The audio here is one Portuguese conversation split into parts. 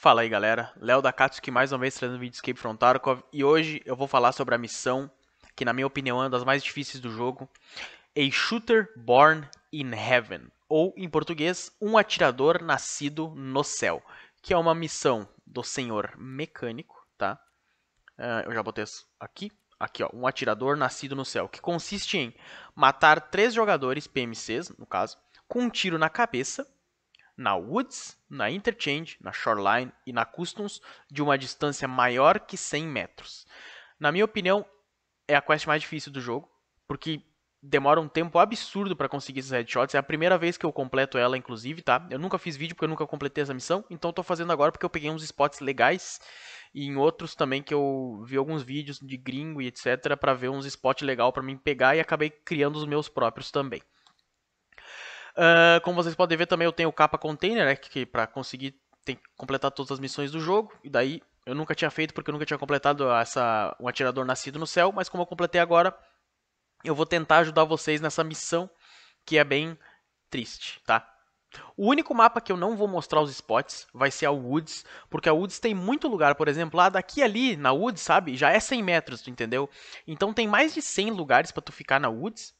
Fala aí galera, Léo da Katsuki mais uma vez trazendo vídeo Escape from Tarkov e hoje eu vou falar sobre a missão que na minha opinião é uma das mais difíceis do jogo, A Shooter Born in Heaven, ou em português, Um Atirador Nascido no Céu, que é uma missão do senhor mecânico, tá? Ah, eu já botei aqui, aqui ó, Um Atirador Nascido no Céu, que consiste em matar três jogadores PMCs, no caso, com um tiro na cabeça na Woods, na Interchange, na Shoreline e na Customs de uma distância maior que 100 metros. Na minha opinião, é a quest mais difícil do jogo, porque demora um tempo absurdo para conseguir esses headshots. É a primeira vez que eu completo ela, inclusive, tá? Eu nunca fiz vídeo porque eu nunca completei essa missão, então estou fazendo agora porque eu peguei uns spots legais e em outros também que eu vi alguns vídeos de gringo e etc para ver uns spots legal para mim pegar e acabei criando os meus próprios também. Uh, como vocês podem ver também eu tenho o capa container, né, que, para conseguir tem que completar todas as missões do jogo. E daí eu nunca tinha feito porque eu nunca tinha completado essa um atirador nascido no céu, mas como eu completei agora, eu vou tentar ajudar vocês nessa missão que é bem triste, tá? O único mapa que eu não vou mostrar os spots vai ser a Woods, porque a Woods tem muito lugar, por exemplo, lá daqui ali na Woods, sabe? Já é 100 metros, tu entendeu? Então tem mais de 100 lugares para tu ficar na Woods,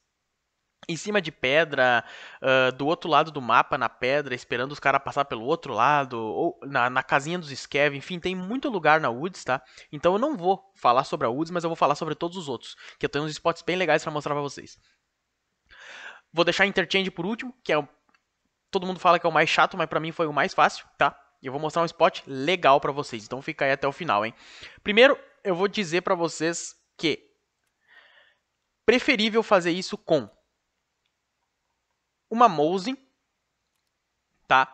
em cima de pedra, uh, do outro lado do mapa, na pedra, esperando os caras passar pelo outro lado, ou na, na casinha dos Skev, enfim, tem muito lugar na Woods, tá? Então eu não vou falar sobre a Woods, mas eu vou falar sobre todos os outros, que eu tenho uns spots bem legais para mostrar pra vocês. Vou deixar Interchange por último, que é o... Todo mundo fala que é o mais chato, mas pra mim foi o mais fácil, tá? Eu vou mostrar um spot legal para vocês, então fica aí até o final, hein? Primeiro, eu vou dizer para vocês que preferível fazer isso com uma mousing, tá?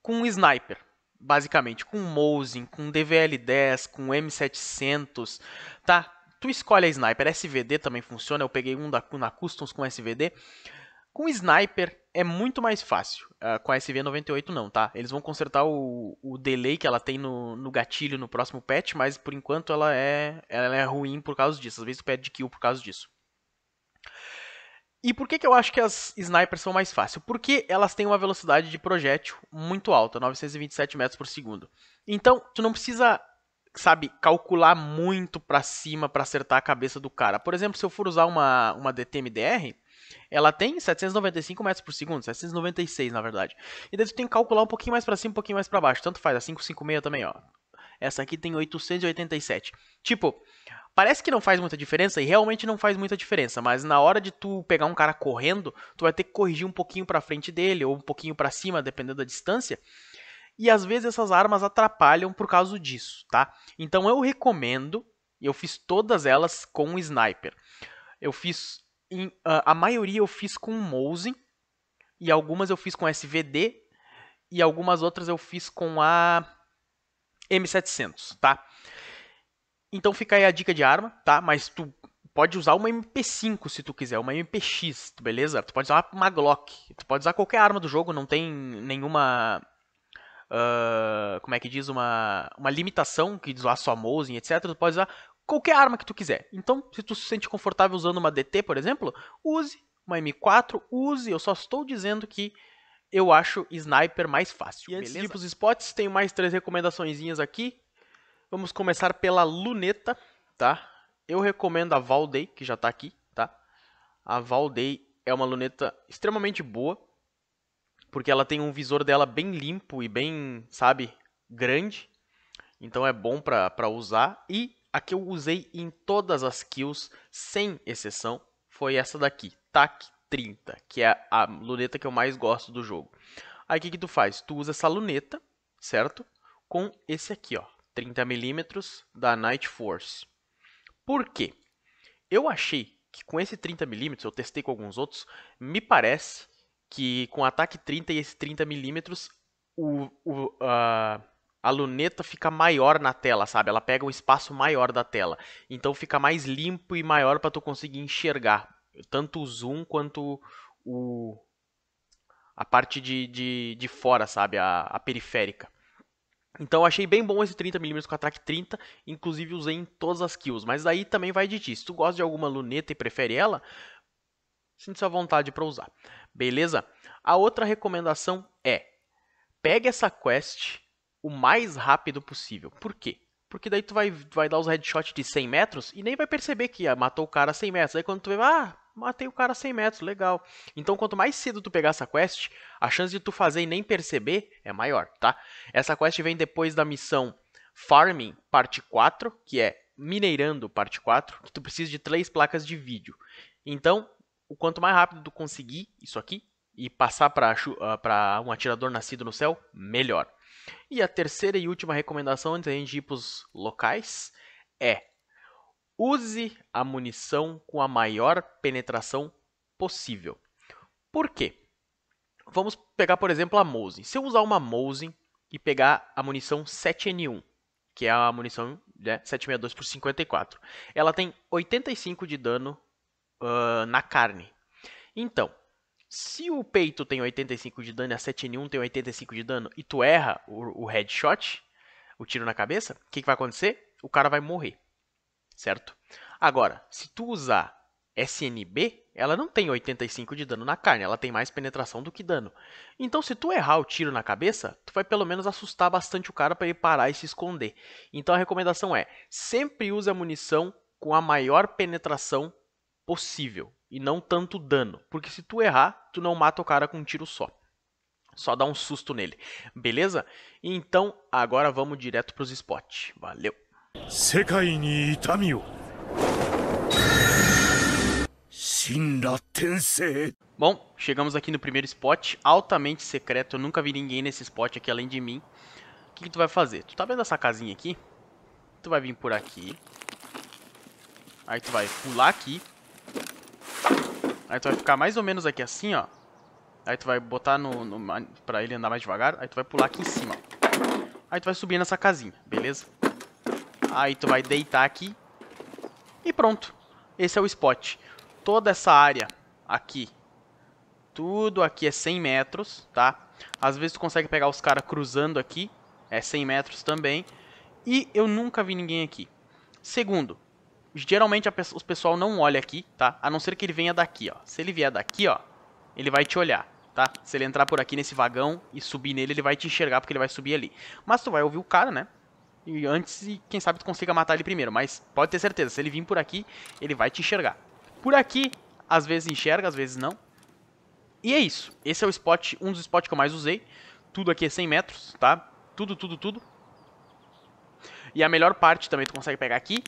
Com um sniper, basicamente, com mousing, com DVL-10, com M700, tá? Tu escolhe a sniper, SVD também funciona, eu peguei um da, na Customs com SVD. Com sniper é muito mais fácil, uh, com a SV98 não, tá? Eles vão consertar o, o delay que ela tem no, no, gatilho no próximo patch, mas por enquanto ela é, ela é ruim por causa disso, às vezes tu perde kill por causa disso. E por que, que eu acho que as snipers são mais fáceis? Porque elas têm uma velocidade de projétil muito alta, 927 metros por segundo. Então, tu não precisa, sabe, calcular muito para cima para acertar a cabeça do cara. Por exemplo, se eu for usar uma, uma DTMDR, ela tem 795 metros por segundo, 796 na verdade. E daí tu tem que calcular um pouquinho mais para cima, um pouquinho mais para baixo. Tanto faz, a é 556 também, ó. Essa aqui tem 887. Tipo, parece que não faz muita diferença e realmente não faz muita diferença, mas na hora de tu pegar um cara correndo, tu vai ter que corrigir um pouquinho para frente dele ou um pouquinho para cima, dependendo da distância. E às vezes essas armas atrapalham por causa disso, tá? Então eu recomendo, eu fiz todas elas com um sniper. Eu fiz em, ah, a maioria eu fiz com Mosin e algumas eu fiz com SVD e algumas outras eu fiz com a M700, tá? Então fica aí a dica de arma, tá? Mas tu pode usar uma MP5 se tu quiser, uma MPX, beleza? Tu pode usar uma Glock, tu pode usar qualquer arma do jogo, não tem nenhuma. Uh, como é que diz? Uma, uma limitação que diz lá só Mosin, etc. Tu pode usar qualquer arma que tu quiser. Então, se tu se sente confortável usando uma DT, por exemplo, use uma M4, use. Eu só estou dizendo que eu acho Sniper mais fácil. E antes beleza? de ir pros spots, tenho mais três recomendaçõezinhas aqui. Vamos começar pela luneta, tá? Eu recomendo a Valdei que já tá aqui, tá? A Valdei é uma luneta extremamente boa, porque ela tem um visor dela bem limpo e bem, sabe, grande. Então é bom para usar. E a que eu usei em todas as kills, sem exceção, foi essa daqui, TAC 30, que é a luneta que eu mais gosto do jogo. Aí o que, que tu faz? Tu usa essa luneta, certo? Com esse aqui, ó, 30mm da Night Force. Por quê? Eu achei que com esse 30mm, eu testei com alguns outros, me parece que com ataque 30 e esse 30mm, o, o, uh, a luneta fica maior na tela, sabe? Ela pega um espaço maior da tela. Então fica mais limpo e maior para tu conseguir enxergar tanto o zoom quanto o a parte de, de, de fora, sabe, a, a periférica. Então eu achei bem bom esse 30mm com a Track 30, inclusive usei em todas as kills, mas aí também vai de ti. Se tu gosta de alguma luneta e prefere ela, sinta sua vontade para usar. Beleza? A outra recomendação é: pegue essa quest o mais rápido possível. Por quê? Porque daí tu vai, vai dar os headshots de 100 metros e nem vai perceber que matou o cara a 100 metros. Aí quando tu vê, ah, matei o cara 100 metros, legal. Então, quanto mais cedo tu pegar essa quest, a chance de tu fazer e nem perceber é maior, tá? Essa quest vem depois da missão Farming Parte 4, que é Mineirando Parte 4, que tu precisa de três placas de vídeo. Então, o quanto mais rápido tu conseguir isso aqui e passar para ah, um atirador nascido no céu, melhor. E a terceira e última recomendação antes da gente ir para os locais é Use a munição com a maior penetração possível. Por quê? Vamos pegar, por exemplo, a Mosin. Se eu usar uma Mosin e pegar a munição 7N1, que é a munição né, 762 por 54, ela tem 85 de dano uh, na carne. Então, se o peito tem 85 de dano e a 7N1 tem 85 de dano e tu erra o, o headshot, o tiro na cabeça, o que, que vai acontecer? O cara vai morrer certo? Agora, se tu usar SNB, ela não tem 85 de dano na carne, ela tem mais penetração do que dano. Então, se tu errar o tiro na cabeça, tu vai pelo menos assustar bastante o cara para ele parar e se esconder. Então, a recomendação é: sempre use a munição com a maior penetração possível e não tanto dano, porque se tu errar, tu não mata o cara com um tiro só. Só dá um susto nele, beleza? Então, agora vamos direto para os spots. Valeu! 世界に痛みを神羅転生 Bom, chegamos aqui no primeiro spot, altamente secreto, eu nunca vi ninguém nesse spot aqui além de mim. O que, que tu vai fazer? Tu tá vendo essa casinha aqui? Tu vai vir por aqui. Aí tu vai pular aqui. Aí tu vai ficar mais ou menos aqui assim, ó. Aí tu vai botar no, no pra ele andar mais devagar. Aí tu vai pular aqui em cima. Aí tu vai subir nessa casinha, beleza? Aí tu vai deitar aqui. E pronto. Esse é o spot. Toda essa área aqui. Tudo aqui é 100 metros, tá? Às vezes tu consegue pegar os caras cruzando aqui. É 100 metros também. E eu nunca vi ninguém aqui. Segundo, geralmente pe os pessoal não olha aqui, tá? A não ser que ele venha daqui, ó. Se ele vier daqui, ó, ele vai te olhar, tá? Se ele entrar por aqui nesse vagão e subir nele, ele vai te enxergar porque ele vai subir ali. Mas tu vai ouvir o cara, né? e antes e quem sabe tu consiga matar ele primeiro. Mas pode ter certeza, se ele vir por aqui, ele vai te enxergar. Por aqui, às vezes enxerga, às vezes não. E é isso. Esse é o spot, um dos spots que eu mais usei. Tudo aqui é 100 metros, tá? Tudo, tudo, tudo. E a melhor parte também tu consegue pegar aqui,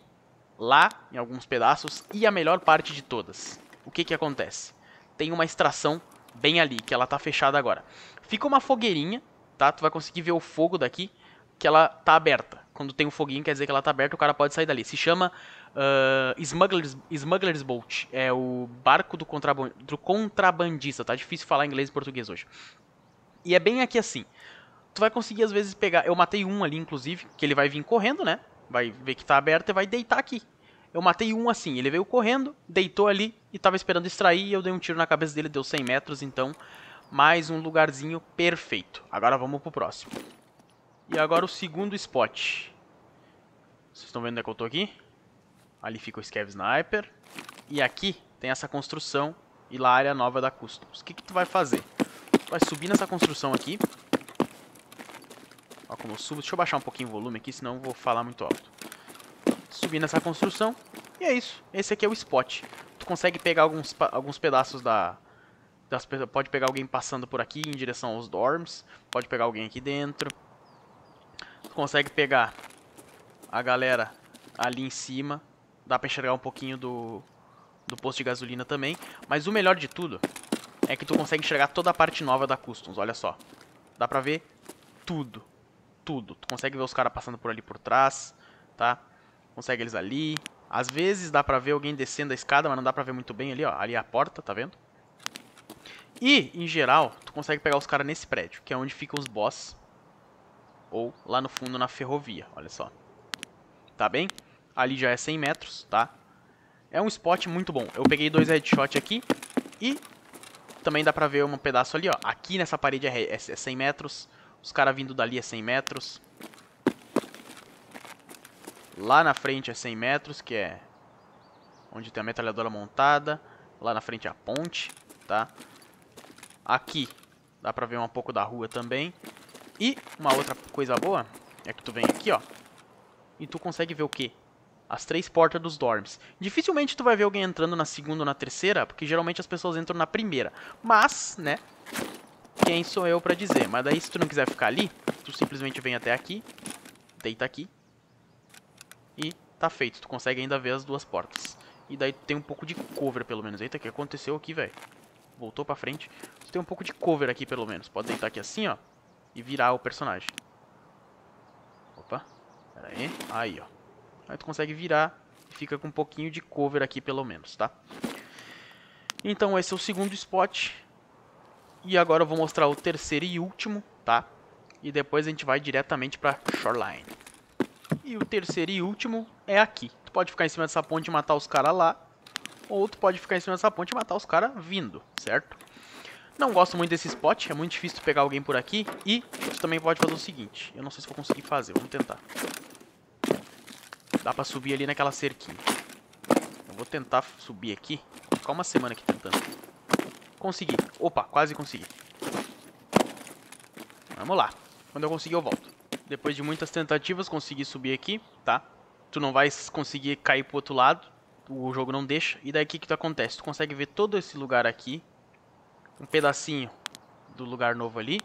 lá, em alguns pedaços. E a melhor parte de todas. O que que acontece? Tem uma extração bem ali, que ela tá fechada agora. Fica uma fogueirinha, tá? Tu vai conseguir ver o fogo daqui, que ela tá aberta quando tem um foguinho, quer dizer que ela tá aberta, o cara pode sair dali. Se chama uh, Smuggler's, Smuggler's Boat. É o barco do, contraband, do contrabandista. Tá difícil falar inglês e português hoje. E é bem aqui assim. Tu vai conseguir, às vezes, pegar. Eu matei um ali, inclusive, que ele vai vir correndo, né? Vai ver que tá aberto e vai deitar aqui. Eu matei um assim. Ele veio correndo, deitou ali e tava esperando extrair. E eu dei um tiro na cabeça dele, deu 100 metros. Então, mais um lugarzinho perfeito. Agora vamos pro próximo. E agora o segundo spot. Vocês estão vendo onde é que eu tô aqui? Ali fica o Scav Sniper. E aqui tem essa construção e lá a área nova da Customs. O que, que tu vai fazer? Tu vai subir nessa construção aqui. Ó como eu subo. Deixa eu baixar um pouquinho o volume aqui, senão eu vou falar muito alto. Subir nessa construção. E é isso. Esse aqui é o spot. Tu consegue pegar alguns, alguns pedaços da... Das, pode pegar alguém passando por aqui em direção aos dorms. Pode pegar alguém aqui dentro consegue pegar a galera ali em cima. Dá pra enxergar um pouquinho do, do posto de gasolina também. Mas o melhor de tudo é que tu consegue enxergar toda a parte nova da Customs, olha só. Dá pra ver tudo, tudo. Tu consegue ver os caras passando por ali por trás, tá? Consegue eles ali. Às vezes dá pra ver alguém descendo a escada, mas não dá pra ver muito bem ali, ó. Ali é a porta, tá vendo? E, em geral, tu consegue pegar os caras nesse prédio, que é onde ficam os boss ou lá no fundo na ferrovia, olha só. Tá bem? Ali já é 100 metros, tá? É um spot muito bom. Eu peguei dois headshots aqui e também dá pra ver um pedaço ali, ó. Aqui nessa parede é, 100 é, é metros, os caras vindo dali é 100 metros. Lá na frente é 100 metros, que é onde tem a metralhadora montada. Lá na frente é a ponte, tá? Aqui dá pra ver um pouco da rua também. E uma outra coisa boa é que tu vem aqui, ó. E tu consegue ver o quê? As três portas dos dorms. Dificilmente tu vai ver alguém entrando na segunda ou na terceira, porque geralmente as pessoas entram na primeira. Mas, né, quem sou eu pra dizer? Mas daí se tu não quiser ficar ali, tu simplesmente vem até aqui, deita aqui, e tá feito. Tu consegue ainda ver as duas portas. E daí tu tem um pouco de cover, pelo menos. Eita, o que aconteceu aqui, velho? Voltou pra frente. Tu tem um pouco de cover aqui, pelo menos. Pode deitar aqui assim, ó e virar o personagem. Opa, pera aí. Aí, ó. Aí tu consegue virar e fica com um pouquinho de cover aqui pelo menos, tá? Então esse é o segundo spot. E agora eu vou mostrar o terceiro e último, tá? E depois a gente vai diretamente pra Shoreline. E o terceiro e último é aqui. Tu pode ficar em cima dessa ponte e matar os caras lá. Ou tu pode ficar em cima dessa ponte e matar os caras vindo, certo? Não gosto muito desse spot, é muito difícil pegar alguém por aqui. E tu também pode fazer o seguinte, eu não sei se vou conseguir fazer, vamos tentar. Dá pra subir ali naquela cerquinha. Eu vou tentar subir aqui, vou ficar uma semana aqui tentando. Consegui. Opa, quase consegui. Vamos lá. Quando eu conseguir, eu volto. Depois de muitas tentativas, consegui subir aqui, tá? Tu não vai conseguir cair pro outro lado, o jogo não deixa. E daí o que, que tu acontece? Tu consegue ver todo esse lugar aqui um pedacinho do lugar novo ali.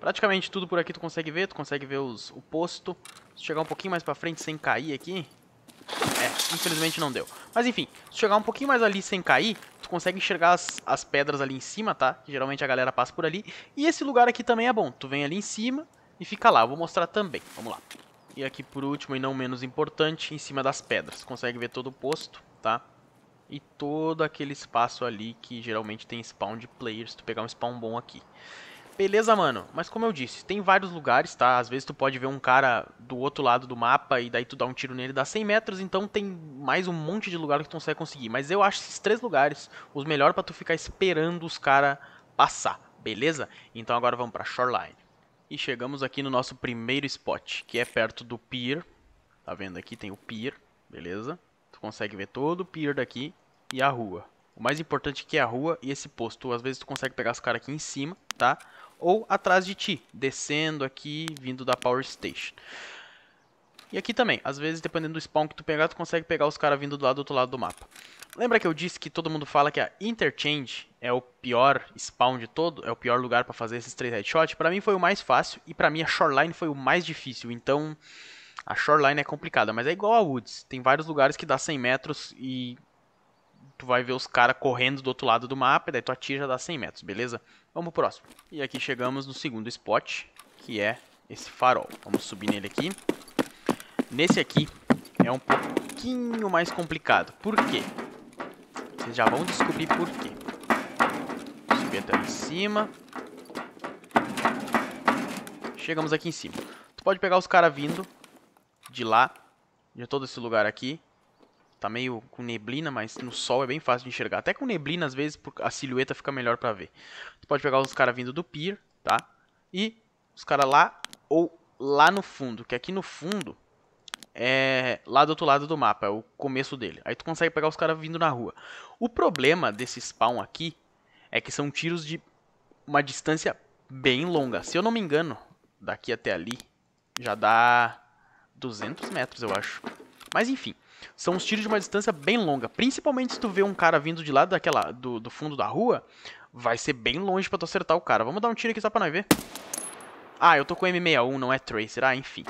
Praticamente tudo por aqui tu consegue ver, tu consegue ver os, o posto. Se chegar um pouquinho mais pra frente sem cair aqui... É, infelizmente não deu. Mas enfim, se chegar um pouquinho mais ali sem cair, tu consegue enxergar as, as pedras ali em cima, tá? Que geralmente a galera passa por ali. E esse lugar aqui também é bom. Tu vem ali em cima e fica lá. Eu vou mostrar também. Vamos lá. E aqui por último e não menos importante, em cima das pedras. Consegue ver todo o posto, tá? e todo aquele espaço ali que geralmente tem spawn de players, tu pegar um spawn bom aqui. Beleza, mano, mas como eu disse, tem vários lugares, tá? Às vezes tu pode ver um cara do outro lado do mapa e daí tu dá um tiro nele dá 100 metros, então tem mais um monte de lugar que tu consegue conseguir. Mas eu acho esses três lugares os melhores para tu ficar esperando os caras passar, beleza? Então agora vamos pra Shoreline. E chegamos aqui no nosso primeiro spot, que é perto do pier. Tá vendo aqui? Tem o pier, beleza? Tu consegue ver todo o pier daqui e a rua. O mais importante aqui é, é a rua e esse posto. Às vezes tu consegue pegar os caras aqui em cima, tá? Ou atrás de ti, descendo aqui, vindo da Power Station. E aqui também, às vezes dependendo do spawn que tu pegar, tu consegue pegar os caras vindo do lado do outro lado do mapa. Lembra que eu disse que todo mundo fala que a Interchange é o pior spawn de todo? É o pior lugar para fazer esses três headshots? Para mim foi o mais fácil e para mim a Shoreline foi o mais difícil, então... A Shoreline é complicada, mas é igual a Woods. Tem vários lugares que dá 100 metros e tu vai ver os caras correndo do outro lado do mapa, e daí tu atira já dá 100 metros, beleza? Vamos pro próximo. E aqui chegamos no segundo spot, que é esse farol. Vamos subir nele aqui. Nesse aqui é um pouquinho mais complicado. Por quê? Vocês já vão descobrir por quê. subir até em cima. Chegamos aqui em cima. Tu pode pegar os caras vindo de lá, de todo esse lugar aqui, tá meio com neblina, mas no sol é bem fácil de enxergar. Até com neblina, às vezes, a silhueta fica melhor pra ver. Tu pode pegar os caras vindo do pier, tá? E os caras lá ou lá no fundo, que aqui no fundo é lá do outro lado do mapa, é o começo dele. Aí tu consegue pegar os caras vindo na rua. O problema desse spawn aqui é que são tiros de uma distância bem longa. Se eu não me engano, daqui até ali já dá 200 metros, eu acho. Mas enfim, são os tiros de uma distância bem longa. Principalmente se tu vê um cara vindo de lá daquela, do, do fundo da rua, vai ser bem longe pra tu acertar o cara. Vamos dar um tiro aqui só pra nós ver. Ah, eu tô com M61, não é Tracer. Ah, enfim.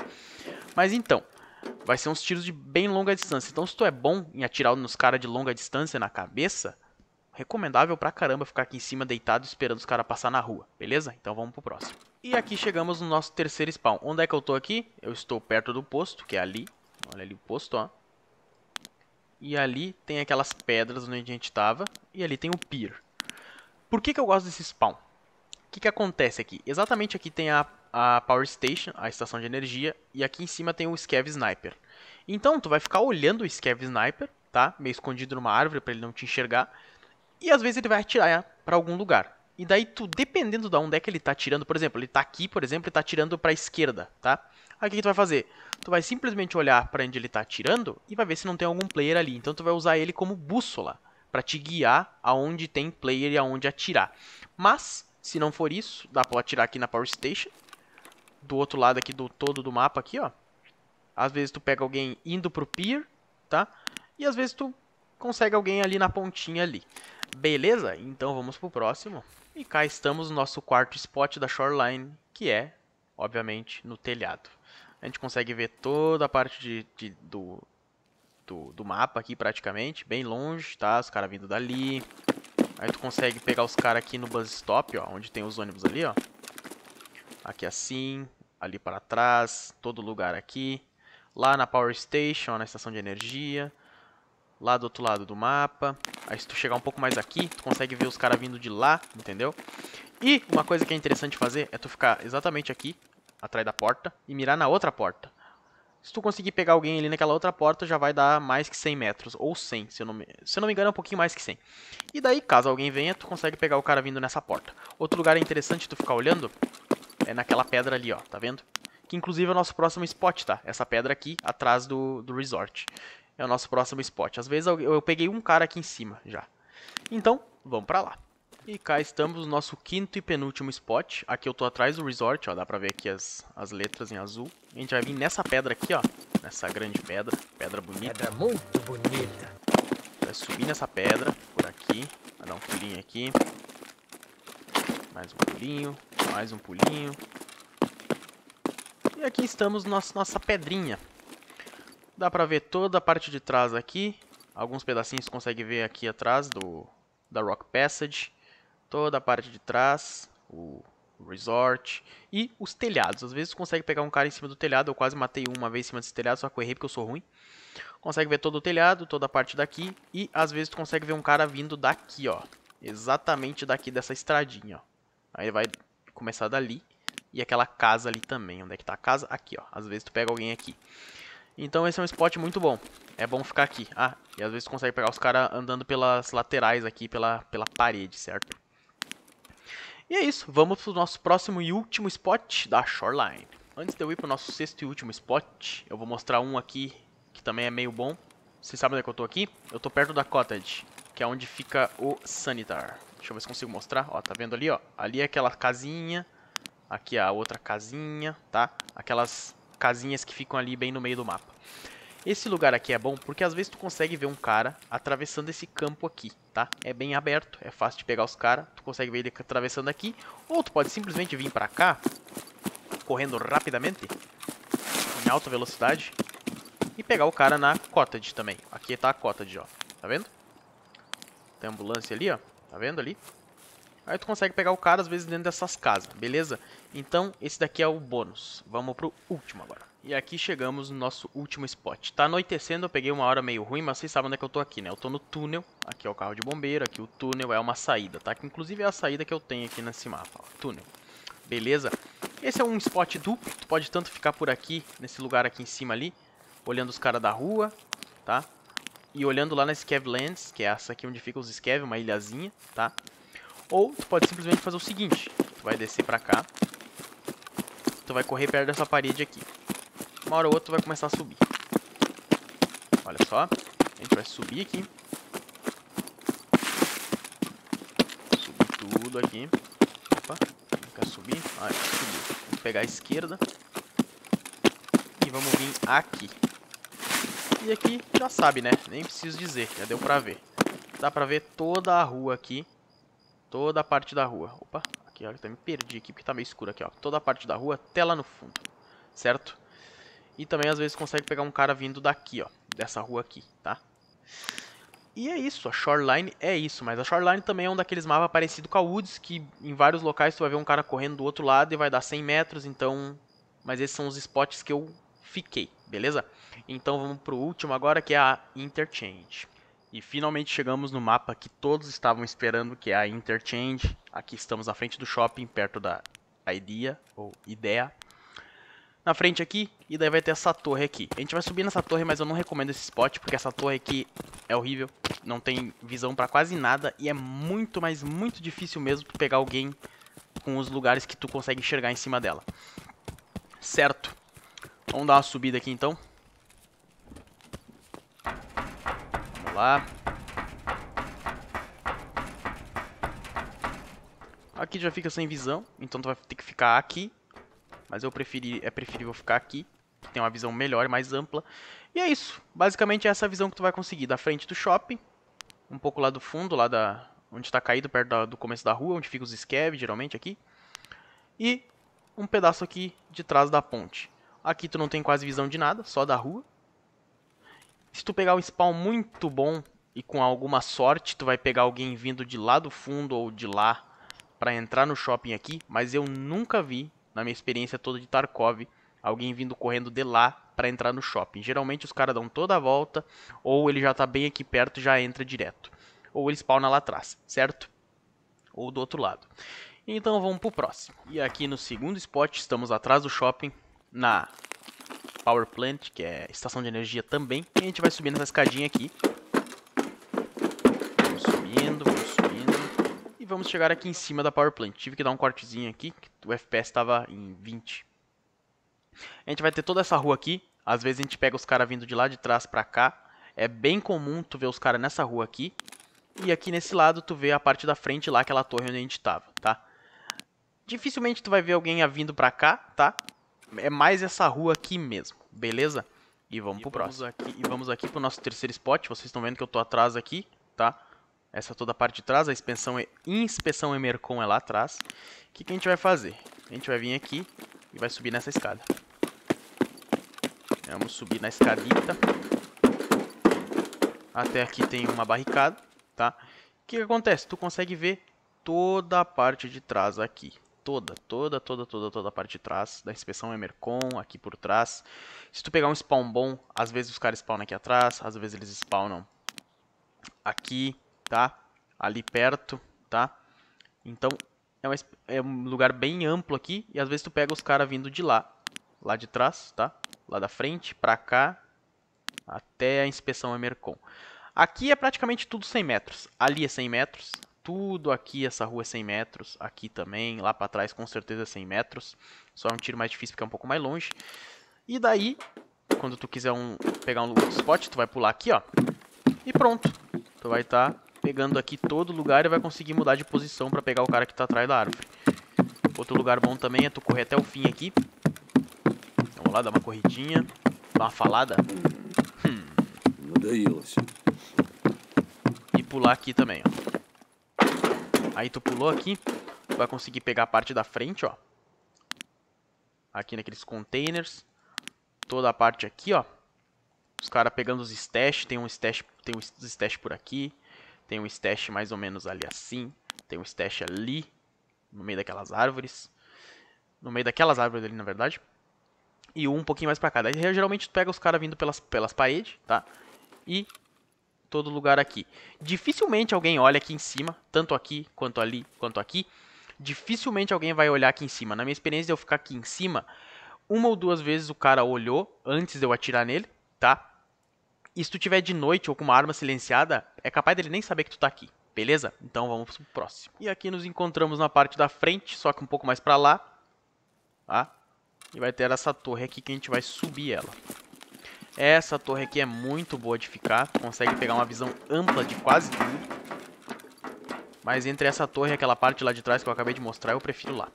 Mas então, vai ser uns tiros de bem longa distância. Então se tu é bom em atirar nos caras de longa distância na cabeça, recomendável pra caramba ficar aqui em cima deitado esperando os caras passar na rua, beleza? Então vamos pro próximo. E aqui chegamos no nosso terceiro spawn. Onde é que eu tô aqui? Eu estou perto do posto, que é ali. Olha ali o posto, ó. E ali tem aquelas pedras onde a gente estava. E ali tem o pier. Por que, que eu gosto desse spawn? O que, que acontece aqui? Exatamente aqui tem a, a Power Station, a estação de energia. E aqui em cima tem o Scav Sniper. Então, tu vai ficar olhando o Scav Sniper, tá? Meio escondido numa árvore para ele não te enxergar. E às vezes ele vai atirar para algum lugar. E daí tu, dependendo de onde é que ele tá tirando, por exemplo, ele tá aqui, por exemplo, ele tá tirando pra esquerda, tá? Aí o que, que tu vai fazer? Tu vai simplesmente olhar para onde ele tá tirando e vai ver se não tem algum player ali. Então tu vai usar ele como bússola para te guiar aonde tem player e aonde atirar. Mas, se não for isso, dá pra atirar aqui na Power Station. Do outro lado aqui do todo do mapa aqui, ó. Às vezes tu pega alguém indo pro pier, tá? E às vezes tu consegue alguém ali na pontinha ali. Beleza? Então vamos pro próximo. E cá estamos no nosso quarto spot da shoreline, que é, obviamente, no telhado. A gente consegue ver toda a parte de, de, do, do, do, mapa aqui praticamente, bem longe, tá? Os caras vindo dali. Aí tu consegue pegar os caras aqui no bus stop, ó, onde tem os ônibus ali, ó. Aqui assim, ali para trás, todo lugar aqui. Lá na power station, ó, na estação de energia lá do outro lado do mapa. Aí se tu chegar um pouco mais aqui, tu consegue ver os caras vindo de lá, entendeu? E uma coisa que é interessante fazer é tu ficar exatamente aqui, atrás da porta, e mirar na outra porta. Se tu conseguir pegar alguém ali naquela outra porta, já vai dar mais que 100 metros, ou 100, se eu não me, se eu não me engano é um pouquinho mais que 100. E daí, caso alguém venha, tu consegue pegar o cara vindo nessa porta. Outro lugar é interessante tu ficar olhando é naquela pedra ali, ó, tá vendo? Que inclusive é o nosso próximo spot, tá? Essa pedra aqui, atrás do, do resort é o nosso próximo spot. Às vezes eu, eu peguei um cara aqui em cima já. Então, vamos pra lá. E cá estamos no nosso quinto e penúltimo spot. Aqui eu tô atrás do resort, ó, dá pra ver aqui as, as letras em azul. A gente vai vir nessa pedra aqui, ó, nessa grande pedra, pedra bonita. Pedra muito bonita. Vai subir nessa pedra, por aqui, vai dar um pulinho aqui. Mais um pulinho, mais um pulinho. E aqui estamos na nossa, nossa pedrinha. Dá pra ver toda a parte de trás aqui. Alguns pedacinhos consegue ver aqui atrás do da Rock Passage. Toda a parte de trás, o resort e os telhados. Às vezes consegue pegar um cara em cima do telhado. Eu quase matei uma vez em cima desse telhado, só que eu errei porque eu sou ruim. Consegue ver todo o telhado, toda a parte daqui. E às vezes tu consegue ver um cara vindo daqui, ó. Exatamente daqui dessa estradinha, ó. Aí ele vai começar dali. E aquela casa ali também. Onde é que tá a casa? Aqui, ó. Às vezes tu pega alguém aqui. Então esse é um spot muito bom. É bom ficar aqui. Ah, e às vezes consegue pegar os caras andando pelas laterais aqui, pela, pela parede, certo? E é isso, vamos pro nosso próximo e último spot da Shoreline. Antes de eu ir pro nosso sexto e último spot, eu vou mostrar um aqui que também é meio bom. Vocês sabem onde é que eu tô aqui? Eu tô perto da Cottage, que é onde fica o Sanitar. Deixa eu ver se consigo mostrar. Ó, tá vendo ali, ó? Ali é aquela casinha. Aqui é a outra casinha, tá? Aquelas casinhas que ficam ali bem no meio do mapa. Esse lugar aqui é bom porque às vezes tu consegue ver um cara atravessando esse campo aqui, tá? É bem aberto, é fácil de pegar os caras, tu consegue ver ele atravessando aqui. Ou tu pode simplesmente vir pra cá, correndo rapidamente, em alta velocidade, e pegar o cara na cottage também. Aqui tá a cottage, ó, tá vendo? Tem ambulância ali, ó, tá vendo ali? Aí tu consegue pegar o cara, às vezes, dentro dessas casas, beleza? Então, esse daqui é o bônus. Vamos pro último agora. E aqui chegamos no nosso último spot. Tá anoitecendo, eu peguei uma hora meio ruim, mas vocês sabem onde é que eu tô aqui, né? Eu tô no túnel, aqui é o carro de bombeiro, aqui o túnel é uma saída, tá? Que inclusive é a saída que eu tenho aqui nesse mapa, ó. túnel. Beleza? Esse é um spot duplo, tu pode tanto ficar por aqui, nesse lugar aqui em cima ali, olhando os caras da rua, tá? E olhando lá na Scav que é essa aqui onde fica os Scav, uma ilhazinha, tá? Ou tu pode simplesmente fazer o seguinte. Tu vai descer pra cá. Tu vai correr perto dessa parede aqui. Uma hora ou outra tu vai começar a subir. Olha só. A gente vai subir aqui. Subir tudo aqui. Opa. Quer subir? Ah, é, subir. Vamos pegar a esquerda. E vamos vir aqui. E aqui já sabe, né? Nem preciso dizer, já deu pra ver. Dá pra ver toda a rua aqui. Toda a parte da rua. Opa, aqui, olha, até me perdi aqui porque tá meio escuro aqui, ó. Toda a parte da rua até lá no fundo, certo? E também às vezes consegue pegar um cara vindo daqui, ó. Dessa rua aqui, tá? E é isso, a Shoreline é isso, mas a Shoreline também é um daqueles mapas parecido com a Woods, que em vários locais tu vai ver um cara correndo do outro lado e vai dar 100 metros, então... Mas esses são os spots que eu fiquei, beleza? Então vamos pro último agora, que é a Interchange. E finalmente chegamos no mapa que todos estavam esperando, que é a Interchange. Aqui estamos na frente do shopping, perto da Idea, ou Idea. Na frente aqui, e daí vai ter essa torre aqui. A gente vai subir nessa torre, mas eu não recomendo esse spot, porque essa torre aqui é horrível. Não tem visão pra quase nada, e é muito, mas muito difícil mesmo tu pegar alguém com os lugares que tu consegue enxergar em cima dela. Certo. Vamos dar uma subida aqui então. lá. Aqui já fica sem visão, então tu vai ter que ficar aqui. Mas eu preferi, é preferível ficar aqui, que tem uma visão melhor, mais ampla. E é isso. Basicamente é essa visão que tu vai conseguir da frente do shopping, um pouco lá do fundo, lá da onde está caído, perto da, do começo da rua, onde fica os scavs, geralmente aqui. E um pedaço aqui de trás da ponte. Aqui tu não tem quase visão de nada, só da rua. Se tu pegar um spawn muito bom e com alguma sorte, tu vai pegar alguém vindo de lá do fundo ou de lá para entrar no shopping aqui, mas eu nunca vi, na minha experiência toda de Tarkov, alguém vindo correndo de lá para entrar no shopping. Geralmente os caras dão toda a volta, ou ele já tá bem aqui perto e já entra direto. Ou ele spawna lá atrás, certo? Ou do outro lado. Então vamos pro próximo. E aqui no segundo spot, estamos atrás do shopping, na Power Plant, que é estação de energia também. E a gente vai subindo essa escadinha aqui. Vamos subindo, vamos subindo. E vamos chegar aqui em cima da Power Plant. Tive que dar um cortezinho aqui, que o FPS estava em 20. A gente vai ter toda essa rua aqui. Às vezes a gente pega os caras vindo de lá de trás pra cá. É bem comum tu ver os caras nessa rua aqui. E aqui nesse lado tu vê a parte da frente lá, aquela torre onde a gente tava, tá? Dificilmente tu vai ver alguém vindo pra cá, tá? é mais essa rua aqui mesmo, beleza? E vamos e pro vamos próximo. Aqui, e vamos aqui pro nosso terceiro spot. Vocês estão vendo que eu tô atrás aqui, tá? Essa toda a parte de trás, a inspeção, é, inspeção Emercon é lá atrás. O que, que a gente vai fazer? A gente vai vir aqui e vai subir nessa escada. Vamos subir na escadita. Até aqui tem uma barricada, tá? O que, que acontece? Tu consegue ver toda a parte de trás aqui, toda, toda, toda, toda, toda a parte de trás da inspeção Emercon, aqui por trás. Se tu pegar um spawn bom, às vezes os caras spawnam aqui atrás, às vezes eles spawnam aqui, tá? Ali perto, tá? Então, é, uma, é um lugar bem amplo aqui e às vezes tu pega os caras vindo de lá, lá de trás, tá? Lá da frente, pra cá, até a inspeção Emercon. Aqui é praticamente tudo 100 metros. Ali é 100 metros, tudo aqui, essa rua é 100 metros, aqui também, lá para trás com certeza é 100 metros. Só é um tiro mais difícil porque é um pouco mais longe. E daí, quando tu quiser um, pegar um spot, tu vai pular aqui, ó. E pronto. Tu vai estar tá pegando aqui todo lugar e vai conseguir mudar de posição para pegar o cara que tá atrás da árvore. Outro lugar bom também é tu correr até o fim aqui. Então, Vamos lá, dar uma corridinha, dar uma falada. Hum. Assim. E pular aqui também, ó. Aí tu pulou aqui, tu vai conseguir pegar a parte da frente, ó. Aqui naqueles containers. Toda a parte aqui, ó. Os caras pegando os stash, tem um stash, tem um stash por aqui. Tem um stash mais ou menos ali assim. Tem um stash ali, no meio daquelas árvores. No meio daquelas árvores ali, na verdade. E um pouquinho mais pra cá. Daí geralmente tu pega os caras vindo pelas, pelas paredes, tá? E todo lugar aqui. Dificilmente alguém olha aqui em cima, tanto aqui, quanto ali, quanto aqui. Dificilmente alguém vai olhar aqui em cima. Na minha experiência de eu ficar aqui em cima, uma ou duas vezes o cara olhou antes de eu atirar nele, tá? E se tu tiver de noite ou com uma arma silenciada, é capaz dele nem saber que tu tá aqui. Beleza? Então vamos pro próximo. E aqui nos encontramos na parte da frente, só que um pouco mais pra lá. Tá? E vai ter essa torre aqui que a gente vai subir ela. Essa torre aqui é muito boa de ficar. Consegue pegar uma visão ampla de quase tudo. Mas entre essa torre e aquela parte lá de trás que eu acabei de mostrar, eu prefiro lá.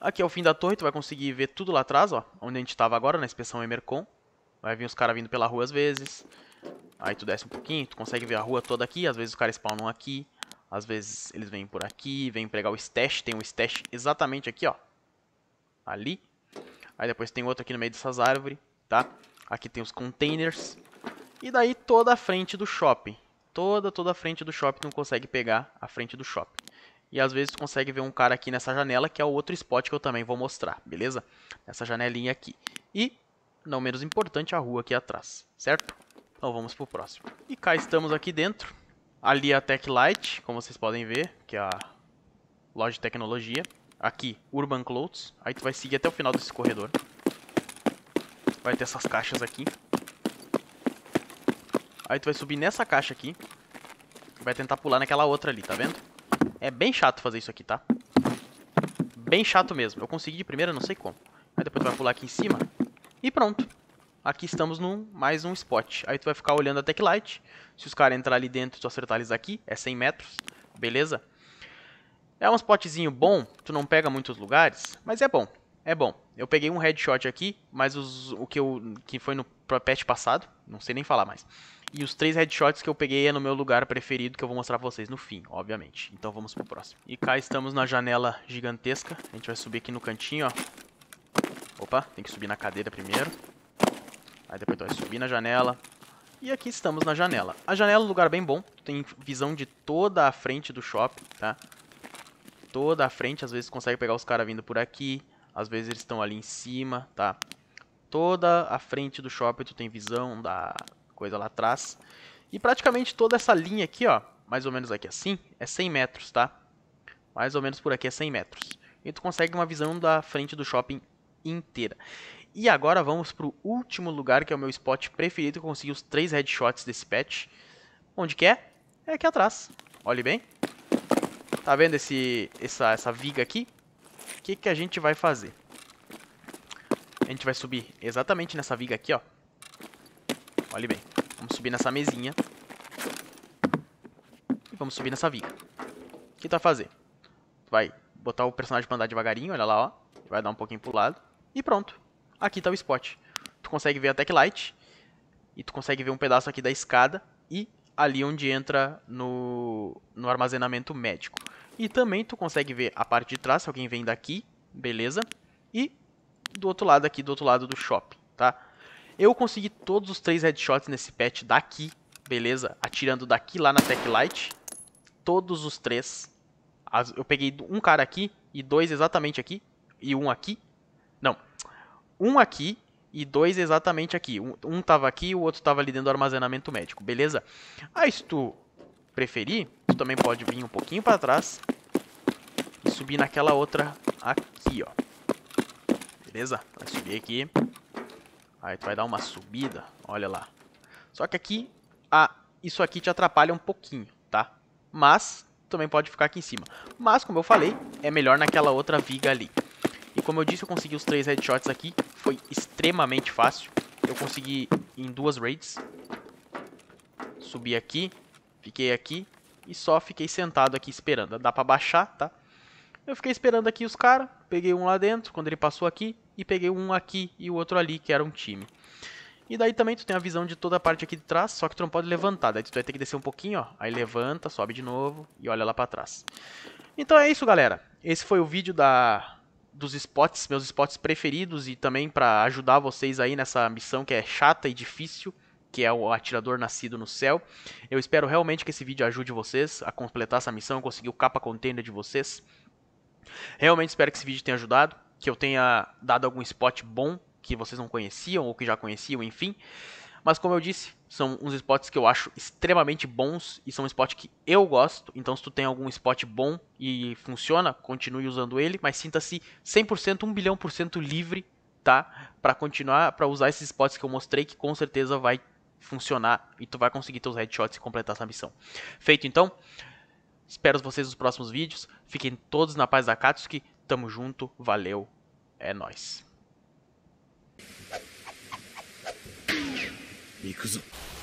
Aqui é o fim da torre, tu vai conseguir ver tudo lá atrás, ó. Onde a gente estava agora, na inspeção Emercon. Vai vir os caras vindo pela rua às vezes. Aí tu desce um pouquinho, tu consegue ver a rua toda aqui. Às vezes os caras spawnam aqui. Às vezes eles vêm por aqui, vêm pegar o stash. Tem um stash exatamente aqui, ó. Ali. Aí depois tem outro aqui no meio dessas árvores tá? Aqui tem os containers. E daí toda a frente do shopping. Toda, toda a frente do shopping não consegue pegar a frente do shopping. E às vezes consegue ver um cara aqui nessa janela, que é o outro spot que eu também vou mostrar, beleza? Nessa janelinha aqui. E, não menos importante, a rua aqui atrás, certo? Então vamos pro próximo. E cá estamos aqui dentro. Ali é a Tech Light, como vocês podem ver, que é a loja de tecnologia. Aqui, Urban Clothes. Aí tu vai seguir até o final desse corredor. Vai ter essas caixas aqui. Aí tu vai subir nessa caixa aqui. Vai tentar pular naquela outra ali, tá vendo? É bem chato fazer isso aqui, tá? Bem chato mesmo. Eu consegui de primeira, não sei como. Aí depois tu vai pular aqui em cima. E pronto. Aqui estamos num mais um spot. Aí tu vai ficar olhando a tech light. Se os caras entrar ali dentro, tu acertar eles aqui. É 100 metros. Beleza? É um spotzinho bom. Tu não pega muitos lugares. Mas é bom é bom. Eu peguei um headshot aqui, mas os, o que, eu, que foi no patch passado, não sei nem falar mais. E os três headshots que eu peguei é no meu lugar preferido, que eu vou mostrar pra vocês no fim, obviamente. Então vamos pro próximo. E cá estamos na janela gigantesca. A gente vai subir aqui no cantinho, ó. Opa, tem que subir na cadeira primeiro. Aí depois tu vai subir na janela. E aqui estamos na janela. A janela é um lugar bem bom. Tu tem visão de toda a frente do shopping, tá? Toda a frente. Às vezes consegue pegar os caras vindo por aqui. Às vezes eles estão ali em cima, tá? Toda a frente do shopping tu tem visão da coisa lá atrás. E praticamente toda essa linha aqui, ó, mais ou menos aqui assim, é 100 metros, tá? Mais ou menos por aqui é 100 metros. E tu consegue uma visão da frente do shopping inteira. E agora vamos para o último lugar, que é o meu spot preferido, que eu consegui os três headshots desse patch. Onde que é? É aqui atrás. Olhe bem. Tá vendo esse, essa, essa viga aqui? O que, que a gente vai fazer? A gente vai subir exatamente nessa viga aqui, ó. Olhe bem. Vamos subir nessa mesinha. E vamos subir nessa viga. O que tu vai fazer? Tu vai botar o personagem pra andar devagarinho, olha lá, ó. Vai dar um pouquinho pro lado. E pronto. Aqui tá o spot. Tu consegue ver a tech light. E tu consegue ver um pedaço aqui da escada. E ali onde entra no, no armazenamento médico. E também tu consegue ver a parte de trás, se alguém vem daqui, beleza? E do outro lado aqui, do outro lado do shopping, tá? Eu consegui todos os três headshots nesse patch daqui, beleza? Atirando daqui lá na Tech Light. Todos os três. eu peguei um cara aqui e dois exatamente aqui. E um aqui. Não. Um aqui e dois exatamente aqui. Um, um tava aqui e o outro tava ali dentro do armazenamento médico, beleza? Aí se tu preferir, também pode vir um pouquinho para trás e subir naquela outra aqui, ó. Beleza? Vai subir aqui. Aí tu vai dar uma subida, olha lá. Só que aqui, a, isso aqui te atrapalha um pouquinho, tá? Mas, também pode ficar aqui em cima. Mas, como eu falei, é melhor naquela outra viga ali. E como eu disse, eu consegui os três headshots aqui. Foi extremamente fácil. Eu consegui em duas raids. Subi aqui. Fiquei aqui e só fiquei sentado aqui esperando. Dá para baixar, tá? Eu fiquei esperando aqui os caras, peguei um lá dentro quando ele passou aqui e peguei um aqui e o outro ali, que era um time. E daí também tu tem a visão de toda a parte aqui de trás, só que tu não pode levantar, daí tu vai ter que descer um pouquinho, ó, aí levanta, sobe de novo e olha lá para trás. Então é isso, galera. Esse foi o vídeo da dos spots, meus spots preferidos e também para ajudar vocês aí nessa missão que é chata e difícil que é o Atirador Nascido no Céu. Eu espero realmente que esse vídeo ajude vocês a completar essa missão, conseguir o capa contender de vocês. Realmente espero que esse vídeo tenha ajudado, que eu tenha dado algum spot bom que vocês não conheciam ou que já conheciam, enfim. Mas como eu disse, são uns spots que eu acho extremamente bons e são um spot que eu gosto. Então se tu tem algum spot bom e funciona, continue usando ele, mas sinta-se 100%, 1 bilhão por cento livre, tá? Para continuar, para usar esses spots que eu mostrei, que com certeza vai funcionar e tu vai conseguir teus headshots e completar essa missão. Feito então, espero vocês nos próximos vídeos. Fiquem todos na paz da Katsuki. Tamo junto, valeu, é nóis. 行くぞ。